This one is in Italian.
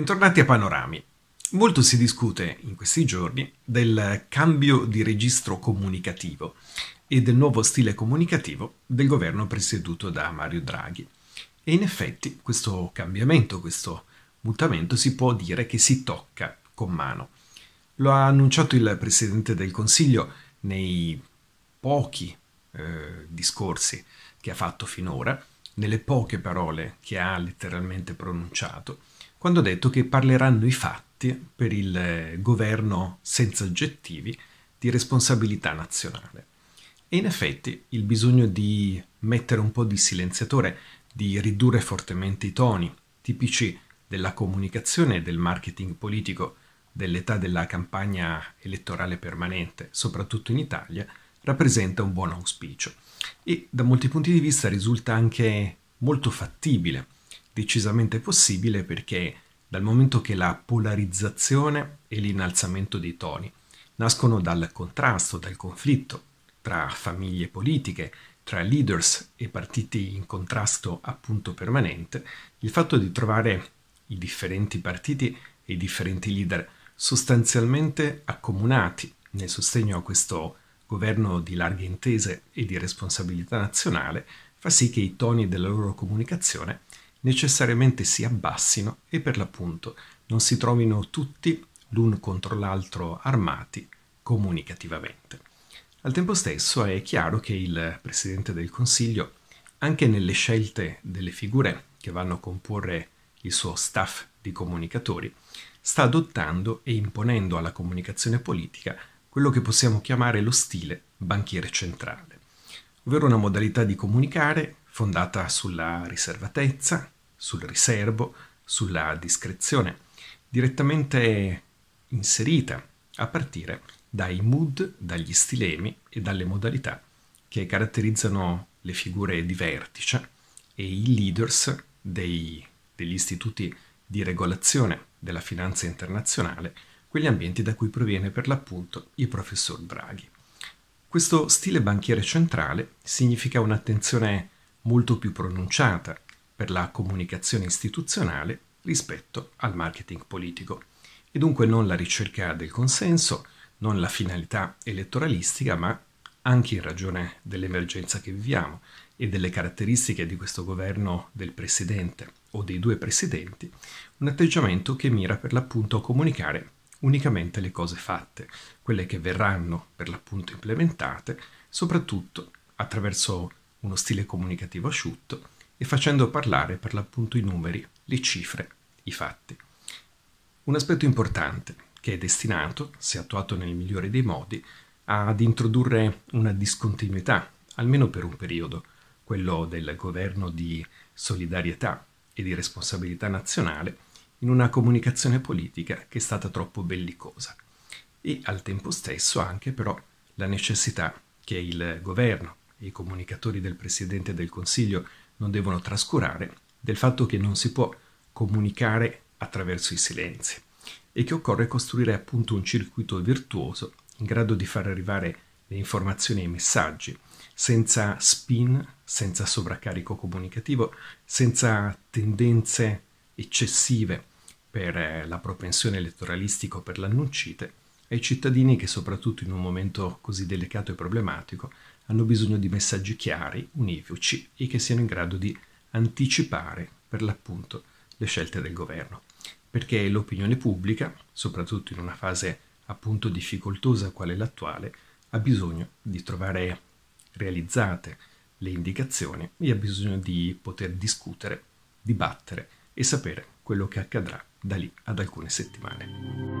Bentornati a Panorami. Molto si discute in questi giorni del cambio di registro comunicativo e del nuovo stile comunicativo del governo presieduto da Mario Draghi. E in effetti questo cambiamento, questo mutamento si può dire che si tocca con mano. Lo ha annunciato il Presidente del Consiglio nei pochi eh, discorsi che ha fatto finora, nelle poche parole che ha letteralmente pronunciato quando ha detto che parleranno i fatti per il eh, governo senza aggettivi di responsabilità nazionale. E in effetti il bisogno di mettere un po' di silenziatore, di ridurre fortemente i toni, tipici della comunicazione e del marketing politico dell'età della campagna elettorale permanente, soprattutto in Italia, rappresenta un buon auspicio e da molti punti di vista risulta anche molto fattibile decisamente possibile perché dal momento che la polarizzazione e l'innalzamento dei toni nascono dal contrasto, dal conflitto tra famiglie politiche, tra leaders e partiti in contrasto appunto permanente, il fatto di trovare i differenti partiti e i differenti leader sostanzialmente accomunati nel sostegno a questo governo di larghe intese e di responsabilità nazionale fa sì che i toni della loro comunicazione necessariamente si abbassino e per l'appunto non si trovino tutti l'un contro l'altro armati comunicativamente. Al tempo stesso è chiaro che il Presidente del Consiglio, anche nelle scelte delle figure che vanno a comporre il suo staff di comunicatori, sta adottando e imponendo alla comunicazione politica quello che possiamo chiamare lo stile banchiere centrale, ovvero una modalità di comunicare fondata sulla riservatezza, sul riservo, sulla discrezione, direttamente inserita a partire dai mood, dagli stilemi e dalle modalità che caratterizzano le figure di vertice e i leaders dei, degli istituti di regolazione della finanza internazionale, quegli ambienti da cui proviene per l'appunto il professor Draghi. Questo stile banchiere centrale significa un'attenzione molto più pronunciata per la comunicazione istituzionale rispetto al marketing politico e dunque non la ricerca del consenso, non la finalità elettoralistica, ma anche in ragione dell'emergenza che viviamo e delle caratteristiche di questo governo del presidente o dei due presidenti, un atteggiamento che mira per l'appunto a comunicare unicamente le cose fatte, quelle che verranno per l'appunto implementate, soprattutto attraverso uno stile comunicativo asciutto e facendo parlare per l'appunto i numeri, le cifre, i fatti. Un aspetto importante che è destinato, se attuato nel migliore dei modi, ad introdurre una discontinuità, almeno per un periodo, quello del governo di solidarietà e di responsabilità nazionale, in una comunicazione politica che è stata troppo bellicosa e al tempo stesso anche però la necessità che il governo i comunicatori del Presidente del Consiglio non devono trascurare del fatto che non si può comunicare attraverso i silenzi e che occorre costruire appunto un circuito virtuoso in grado di far arrivare le informazioni e i messaggi senza spin, senza sovraccarico comunicativo, senza tendenze eccessive per eh, la propensione elettoralistica o per l'annuncite, ai cittadini che soprattutto in un momento così delicato e problematico hanno bisogno di messaggi chiari, univoci e che siano in grado di anticipare per l'appunto le scelte del governo. Perché l'opinione pubblica, soprattutto in una fase appunto difficoltosa quale l'attuale, ha bisogno di trovare realizzate le indicazioni e ha bisogno di poter discutere, dibattere e sapere quello che accadrà da lì ad alcune settimane.